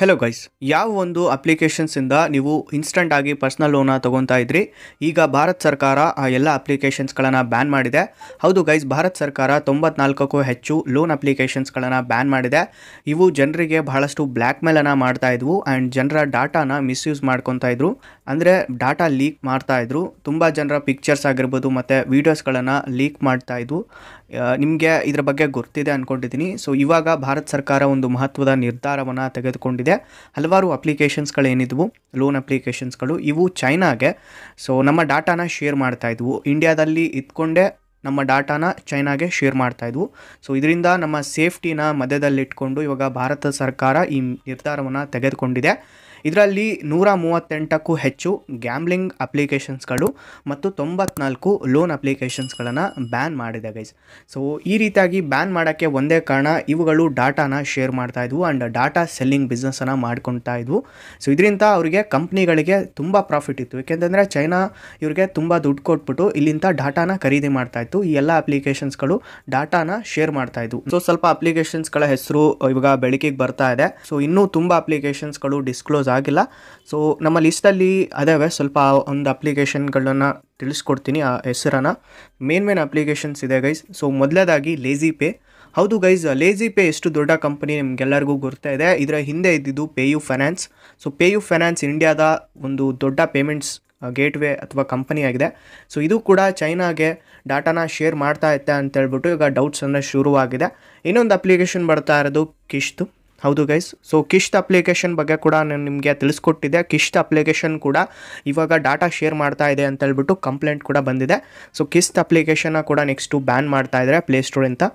hello guys ಯಾವ ಒಂದು applications ಇಂದ ನೀವು ಇನ್ಸ್ಟಂಟ್ ಆಗಿ ಪರ್ಸ್ನಲ್ ಲೋನ ತಗೊಂತಾ ಇದ್ರಿ ಈಗ ಭಾರತ ಸರ್ಕಾರ ಆ ಎಲ್ಲ ಅಪ್ಲಿಕೇಶನ್ಸ್ಗಳನ್ನು ಬ್ಯಾನ್ ಮಾಡಿದೆ ಹೌದು ಗೈಸ್ ಭಾರತ ಸರ್ಕಾರ ತೊಂಬತ್ನಾಲ್ಕಕ್ಕೂ ಹೆಚ್ಚು ಲೋನ್ ಅಪ್ಲಿಕೇಶನ್ಸ್ಗಳನ್ನು ಬ್ಯಾನ್ ಮಾಡಿದೆ ಇವು ಜನರಿಗೆ ಬಹಳಷ್ಟು ಬ್ಲ್ಯಾಕ್ ಮೇಲನ್ನು ಮಾಡ್ತಾ ಇದ್ವು ಆ್ಯಂಡ್ ಜನರ ಡಾಟಾನ ಮಿಸ್ಯೂಸ್ ಮಾಡ್ಕೊತಾ ಇದ್ರು ಅಂದರೆ ಡಾಟಾ ಲೀಕ್ ಮಾಡ್ತಾ ಇದ್ರು ತುಂಬ ಜನರ ಪಿಕ್ಚರ್ಸ್ ಆಗಿರ್ಬೋದು ಮತ್ತು ವೀಡಿಯೋಸ್ಗಳನ್ನು ಲೀಕ್ ಮಾಡ್ತಾ ಇದ್ವು ನಿಮಗೆ ಇದರ ಬಗ್ಗೆ ಗೊತ್ತಿದೆ ಅಂದ್ಕೊಂಡಿದ್ದೀನಿ ಸೊ ಇವಾಗ ಭಾರತ ಸರ್ಕಾರ ಒಂದು ಮಹತ್ವದ ನಿರ್ಧಾರವನ್ನು ತೆಗೆದುಕೊಂಡಿದೆ ಆಗಿದೆ ಹಲವಾರು ಏನಿದ್ವು ಲೋನ್ ಅಪ್ಲಿಕೇಶನ್ಸ್ಗಳು ಇವು ಚೈನಾಗೆ ಸೊ ನಮ್ಮ ಡಾಟಾನ ಶೇರ್ ಇದ್ವು ಇಂಡಿಯಾದಲ್ಲಿ ಇದ್ಕೊಂಡೇ ನಮ್ಮ ಡಾಟಾನ ಚೈನಾಗೆ ಶೇರ್ ಇದ್ವು ಸೊ ಇದರಿಂದ ನಮ್ಮ ಸೇಫ್ಟಿನ ಮಧ್ಯದಲ್ಲಿಟ್ಕೊಂಡು ಇವಾಗ ಭಾರತ ಸರ್ಕಾರ ಈ ನಿರ್ಧಾರವನ್ನು ತೆಗೆದುಕೊಂಡಿದೆ ಇದರಲ್ಲಿ ನೂರ ಮೂವತ್ತೆಂಟಕ್ಕೂ ಹೆಚ್ಚು ಗ್ಯಾಮ್ಲಿಂಗ್ ಅಪ್ಲಿಕೇಶನ್ಸ್ಗಳು ಮತ್ತು ತೊಂಬತ್ನಾಲ್ಕು ಲೋನ್ ಅಪ್ಲಿಕೇಶನ್ಸ್ಗಳನ್ನು ಬ್ಯಾನ್ ಮಾಡಿದೆ ಗೈಸ್ ಸೊ ಈ ರೀತಿಯಾಗಿ ಬ್ಯಾನ್ ಮಾಡೋಕ್ಕೆ ಒಂದೇ ಕಾರಣ ಇವುಗಳು ಡಾಟಾನ ಶೇರ್ ಮಾಡ್ತಾ ಇದ್ವು ಆ್ಯಂಡ್ ಡಾಟಾ ಸೆಲ್ಲಿಂಗ್ ಬಿಸ್ನೆಸ್ಸನ್ನು ಮಾಡ್ಕೊತಾ ಇದ್ವು ಸೊ ಇದರಿಂದ ಅವರಿಗೆ ಕಂಪ್ನಿಗಳಿಗೆ ತುಂಬ ಪ್ರಾಫಿಟ್ ಇತ್ತು ಏಕೆಂತಂದರೆ ಚೈನಾ ಇವರಿಗೆ ತುಂಬ ದುಡ್ಡು ಕೊಟ್ಬಿಟ್ಟು ಇಲ್ಲಿಂದ ಡಾಟಾನ ಖರೀದಿ ಮಾಡ್ತಾ ಇತ್ತು ಈ ಎಲ್ಲ ಅಪ್ಲಿಕೇಶನ್ಸ್ಗಳು ಡಾಟಾನ ಶೇರ್ ಮಾಡ್ತಾ ಇದ್ವು ಸೊ ಸ್ವಲ್ಪ ಅಪ್ಲಿಕೇಶನ್ಸ್ಗಳ ಹೆಸರು ಇವಾಗ ಬೆಳಕಿಗೆ ಬರ್ತಾ ಇದೆ ಸೊ ಇನ್ನೂ ತುಂಬ ಅಪ್ಲಿಕೇಶನ್ಸ್ಗಳು ಡಿಸ್ಕ್ಲೋಸ್ ಆಗಿಲ್ಲ ಸೊ ನಮ್ಮ ಲಿಸ್ಟಲ್ಲಿ ಅದಾವೆ ಸ್ವಲ್ಪ ಒಂದು ಅಪ್ಲಿಕೇಶನ್ಗಳನ್ನು ತಿಳಿಸ್ಕೊಡ್ತೀನಿ ಆ ಹೆಸರನ್ನ ಮೇನ್ ಮೇನ್ ಅಪ್ಲಿಕೇಶನ್ಸ್ ಇದೆ ಗೈಸ್ ಸೊ ಮೊದಲೇದಾಗಿ ಲೇಜಿ ಪೇ ಹೌದು ಗೈಸ್ ಲೇಜಿ ಪೇ ಎಷ್ಟು ದೊಡ್ಡ ಕಂಪನಿ ನಿಮಗೆಲ್ಲರಿಗೂ ಗೊತ್ತಾ ಇದೆ ಇದರ ಹಿಂದೆ ಇದ್ದಿದ್ದು PayU finance so PayU finance ಇಂಡಿಯಾದ ಒಂದು ದೊಡ್ಡ ಪೇಮೆಂಟ್ಸ್ ಗೇಟ್ವೇ ಅಥವಾ ಕಂಪನಿಯಾಗಿದೆ ಆಗಿದೆ ಸೊ ಇದು ಕೂಡ ಚೈನಾಗೆ ಡಾಟಾನ ಶೇರ್ ಮಾಡ್ತಾ ಇತ್ತೆ ಅಂತ ಹೇಳ್ಬಿಟ್ಟು ಈಗ ಡೌಟ್ಸ್ ಶುರುವಾಗಿದೆ ಇನ್ನೊಂದು ಅಪ್ಲಿಕೇಶನ್ ಬರ್ತಾ ಇರೋದು ಕಿಶ್ತು ಹೌದು ಗೈಸ್ ಸೊ ಕಿಶ್ತ್ ಅಪ್ಲಿಕೇಶನ್ ಬಗ್ಗೆ ಕೂಡ ನಾನು ನಿಮಗೆ ತಿಳಿಸ್ಕೊಟ್ಟಿದ್ದೆ ಕಿಶ್ತ್ ಅಪ್ಲಿಕೇಶನ್ ಕೂಡ ಇವಾಗ ಡಾಟಾ ಶೇರ್ ಮಾಡ್ತಾ ಇದೆ ಅಂತ ಹೇಳ್ಬಿಟ್ಟು ಕಂಪ್ಲೇಂಟ್ ಕೂಡ ಬಂದಿದೆ ಸೊ ಕಿಶ್ತ್ ಅಪ್ಲಿಕೇಶನ್ನ ಕೂಡ ನೆಕ್ಸ್ಟು ಬ್ಯಾನ್ ಮಾಡ್ತಾ ಇದ್ದಾರೆ ಪ್ಲೇಸ್ಟೋರಿಂದ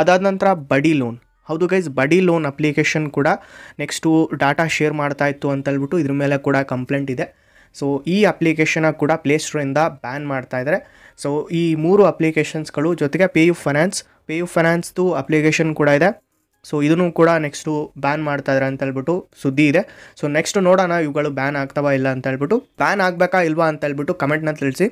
ಅದಾದ ನಂತರ ಬಡಿ ಲೋನ್ ಹೌದು ಗೈಸ್ ಬಡಿ ಲೋನ್ ಅಪ್ಲಿಕೇಶನ್ ಕೂಡ ನೆಕ್ಸ್ಟು ಡಾಟಾ ಶೇರ್ ಮಾಡ್ತಾ ಇತ್ತು ಅಂತ ಹೇಳ್ಬಿಟ್ಟು ಇದ್ರ ಮೇಲೆ ಕೂಡ ಕಂಪ್ಲೇಂಟ್ ಇದೆ ಸೊ ಈ ಅಪ್ಲಿಕೇಶನ ಕೂಡ ಪ್ಲೇಸ್ಟೋರಿಂದ ಬ್ಯಾನ್ ಮಾಡ್ತಾ ಇದ್ದಾರೆ ಸೊ ಈ ಮೂರು ಅಪ್ಲಿಕೇಶನ್ಸ್ಗಳು ಜೊತೆಗೆ PayU finance PayU ಫೈನಾನ್ಸ್ದು ಅಪ್ಲಿಕೇಶನ್ ಕೂಡ ಇದೆ ಸೊ ಇದನ್ನು ಕೂಡ ನೆಕ್ಸ್ಟು ಬ್ಯಾನ್ ಮಾಡ್ತಾ ಇದ್ದಾರೆ ಅಂತ ಹೇಳ್ಬಿಟ್ಟು ಸುದ್ದಿ ಇದೆ ಸೊ ನೆಕ್ಸ್ಟ್ ನೋಡೋಣ ಇವುಗಳು ಬ್ಯಾನ್ ಆಗ್ತಾವ ಇಲ್ಲ ಅಂತ ಹೇಳ್ಬಿಟ್ಟು ಬ್ಯಾನ್ ಆಗಬೇಕಾ ಇಲ್ವಾ ಅಂತ ಹೇಳ್ಬಿಟ್ಟು ಕಮೆಂಟ್ನ ತಿಳಿಸಿ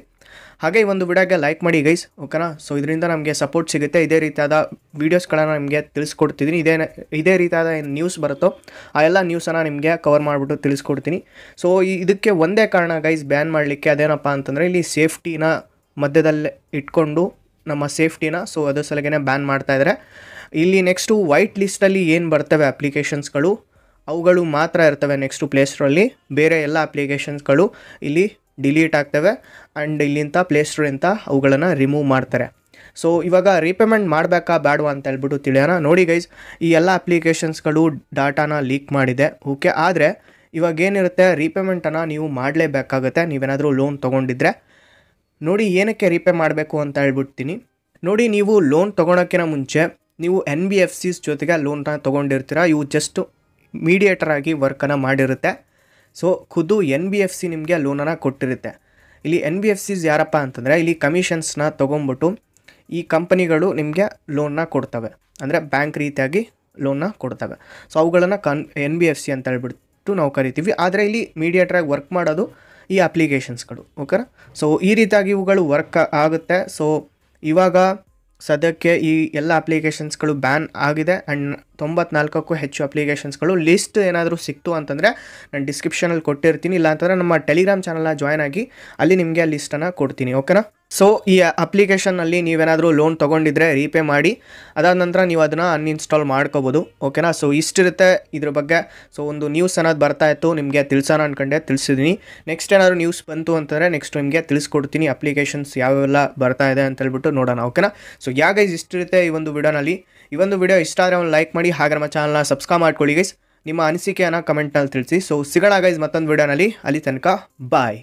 ಹಾಗೆ ಈ ಒಂದು ವಿಡಿಯೋಗೆ ಲೈಕ್ ಮಾಡಿ ಗೈಸ್ ಓಕೆನಾ ಸೊ ಇದರಿಂದ ನಮಗೆ ಸಪೋರ್ಟ್ ಸಿಗುತ್ತೆ ಇದೇ ರೀತಿಯಾದ ವೀಡಿಯೋಸ್ಗಳನ್ನು ನಿಮಗೆ ತಿಳಿಸ್ಕೊಡ್ತಿದ್ದೀನಿ ಇದೇ ಇದೇ ರೀತಿಯಾದ ಏನು ನ್ಯೂಸ್ ಬರುತ್ತೋ ಆ ಎಲ್ಲ ನ್ಯೂಸನ್ನು ನಿಮಗೆ ಕವರ್ ಮಾಡಿಬಿಟ್ಟು ತಿಳಿಸ್ಕೊಡ್ತೀನಿ ಸೊ ಇದಕ್ಕೆ ಒಂದೇ ಕಾರಣ ಗೈಸ್ ಬ್ಯಾನ್ ಮಾಡಲಿಕ್ಕೆ ಅದೇನಪ್ಪ ಅಂತಂದರೆ ಇಲ್ಲಿ ಸೇಫ್ಟಿನ ಮಧ್ಯದಲ್ಲೇ ಇಟ್ಕೊಂಡು ನಮ್ಮ ಸೇಫ್ಟಿನ ಸೊ ಅದರ ಸಲಗೇನೆ ಬ್ಯಾನ್ ಮಾಡ್ತಾಯಿದ್ರೆ ಇಲ್ಲಿ ನೆಕ್ಸ್ಟು ವೈಟ್ ಲಿಸ್ಟಲ್ಲಿ ಏನು ಬರ್ತವೆ ಅಪ್ಲಿಕೇಶನ್ಸ್ಗಳು ಅವುಗಳು ಮಾತ್ರ ಇರ್ತವೆ ನೆಕ್ಸ್ಟು ಪ್ಲೇಸ್ಟ್ರಲ್ಲಿ ಬೇರೆ ಎಲ್ಲ ಅಪ್ಲಿಕೇಶನ್ಸ್ಗಳು ಇಲ್ಲಿ ಡಿಲೀಟ್ ಆಗ್ತವೆ ಆ್ಯಂಡ್ ಇಲ್ಲಿಂಥ ಪ್ಲೇಸ್ಟೋರಿಂದ ಅವುಗಳನ್ನು ರಿಮೂವ್ ಮಾಡ್ತಾರೆ ಸೊ ಇವಾಗ ರೀಪೇಮೆಂಟ್ ಮಾಡಬೇಕಾ ಬೇಡವಾ ಅಂತ ಹೇಳ್ಬಿಟ್ಟು ತಿಳಿಯೋಣ ನೋಡಿ ಗೈಸ್ ಈ ಎಲ್ಲ ಅಪ್ಲಿಕೇಶನ್ಸ್ಗಳು ಡಾಟಾನ ಲೀಕ್ ಮಾಡಿದೆ ಓಕೆ ಆದರೆ ಇವಾಗ ಏನಿರುತ್ತೆ ರೀಪೇಮೆಂಟನ್ನು ನೀವು ಮಾಡಲೇಬೇಕಾಗುತ್ತೆ ನೀವೇನಾದರೂ ಲೋನ್ ತೊಗೊಂಡಿದ್ರೆ ನೋಡಿ ಏನಕ್ಕೆ ರೀಪೇ ಮಾಡಬೇಕು ಅಂತ ಹೇಳ್ಬಿಡ್ತೀನಿ ನೋಡಿ ನೀವು ಲೋನ್ ತೊಗೊಳೋಕ್ಕಿಂತ ಮುಂಚೆ ನೀವು ಎನ್ ಬಿ ಎಫ್ ಸಿಸ್ ಜೊತೆಗೆ ಲೋನ್ನ ತೊಗೊಂಡಿರ್ತೀರ ಇವು ಜಸ್ಟ್ ಮೀಡಿಯೇಟರ್ ಆಗಿ ವರ್ಕನ್ನು ಮಾಡಿರುತ್ತೆ ಸೊ ಖುದ್ದು ಎನ್ ಬಿ ಎಫ್ ಸಿ ನಿಮಗೆ ಲೋನನ್ನು ಕೊಟ್ಟಿರುತ್ತೆ ಇಲ್ಲಿ ಎನ್ ಬಿ ಎಫ್ ಸಿಸ್ ಯಾರಪ್ಪ ಅಂತಂದರೆ ಇಲ್ಲಿ ಕಮಿಷನ್ಸ್ನ ತೊಗೊಂಬಿಟ್ಟು ಈ ಕಂಪನಿಗಳು ನಿಮಗೆ ಲೋನ್ನ ಕೊಡ್ತವೆ ಅಂದರೆ ಬ್ಯಾಂಕ್ ರೀತಿಯಾಗಿ ಲೋನ್ನ ಕೊಡ್ತವೆ ಸೊ ಅವುಗಳನ್ನು ಕನ್ ಎನ್ ಬಿ ಎಫ್ ಸಿ ಅಂತ ಹೇಳ್ಬಿಟ್ಟು ನಾವು ಕರಿತೀವಿ ಆದರೆ ಇಲ್ಲಿ ಮೀಡಿಯೇಟ್ರಾಗಿ ವರ್ಕ್ ಮಾಡೋದು ಈ ಅಪ್ಲಿಕೇಶನ್ಸ್ಗಳು ಓಕೆ ಸೊ ಈ ರೀತಿಯಾಗಿ ಇವುಗಳು ವರ್ಕ್ ಆಗುತ್ತೆ ಸೊ ಇವಾಗ ಸದ್ಯಕ್ಕೆ ಈ ಎಲ್ಲ ಅಪ್ಲಿಕೇಶನ್ಸ್ಗಳು ಬ್ಯಾನ್ ಆಗಿದೆ ಆ್ಯಂಡ್ ತೊಂಬತ್ನಾಲ್ಕಕ್ಕೂ ಹೆಚ್ಚು ಅಪ್ಲಿಕೇಶನ್ಸ್ಗಳು ಲಿಸ್ಟ್ ಏನಾದರೂ ಸಿಕ್ತು ಅಂತಂದರೆ ನಾನು ಡಿಸ್ಕ್ರಿಪ್ಷನಲ್ಲಿ ಕೊಟ್ಟಿರ್ತೀನಿ ಇಲ್ಲಾಂತಂದರೆ ನಮ್ಮ ಟೆಲಿಗ್ರಾಮ್ ಚಾನಲ್ನ ಜಾಯ್ನ್ ಆಗಿ ಅಲ್ಲಿ ನಿಮಗೆ ಆ ಲಿಸ್ಟನ್ನು ಕೊಡ್ತೀನಿ ಓಕೆನಾ ಸೊ ಈ ಅಪ್ಲಿಕೇಶನ್ನಲ್ಲಿ ನೀವೇನಾದರೂ ಲೋನ್ ತೊಗೊಂಡಿದ್ರೆ ರೀಪೇ ಮಾಡಿ ಅದಾದ ನಂತರ ನೀವು ಅದನ್ನು ಅನ್ಇನ್ಸ್ಟಾಲ್ ಮಾಡ್ಕೋಬೋದು ಓಕೆನಾ ಸೊ ಇಷ್ಟಿರುತ್ತೆ ಇದ್ರ ಬಗ್ಗೆ ಸೊ ಒಂದು ನ್ಯೂಸ್ ಅನ್ನೋದು ಬರ್ತಾ ಇತ್ತು ನಿಮಗೆ ತಿಳ್ಸೋಣ ಅನ್ಕೊಂಡೆ ತಿಳಿಸಿದ್ದೀನಿ ನೆಕ್ಸ್ಟ್ ಏನಾದರೂ ನ್ಯೂಸ್ ಬಂತು ಅಂತಂದರೆ ನೆಕ್ಸ್ಟ್ ನಿಮಗೆ ತಿಳಿಸ್ಕೊಡ್ತೀನಿ ಅಪ್ಲಿಕೇಶನ್ಸ್ ಯಾವೆಲ್ಲ ಬರ್ತಾ ಇದೆ ಅಂತ ಹೇಳ್ಬಿಟ್ಟು ನೋಡೋಣ ಓಕೆನಾ ಸೊ ಯಾ ಗೈಸ್ ಇಷ್ಟಿರುತ್ತೆ ಈ ಒಂದು ವಿಡಿಯೋನಲ್ಲಿ ಈ ಒಂದು ವಿಡಿಯೋ ಇಷ್ಟ ಆದರೆ ಒಂದು ಲೈಕ್ ಮಾಡಿ ಹಾಗೆ ನಮ್ಮ ಚಾನಲ್ನ ಸಬ್ಸ್ಕ್ರೈಬ್ ಮಾಡ್ಕೊಳ್ಳಿ ಗೈಸ್ ನಿಮ್ಮ ಅನಿಸಿಕೆಯನ್ನು ಕಮೆಂಟ್ನಲ್ಲಿ ತಿಳಿಸಿ ಸೊ ಸಿಗೋಣ ಗೈಸ್ ಮತ್ತೊಂದು ವಿಡಿಯೋನಲ್ಲಿ ಅಲ್ಲಿ ತನಕ ಬಾಯ್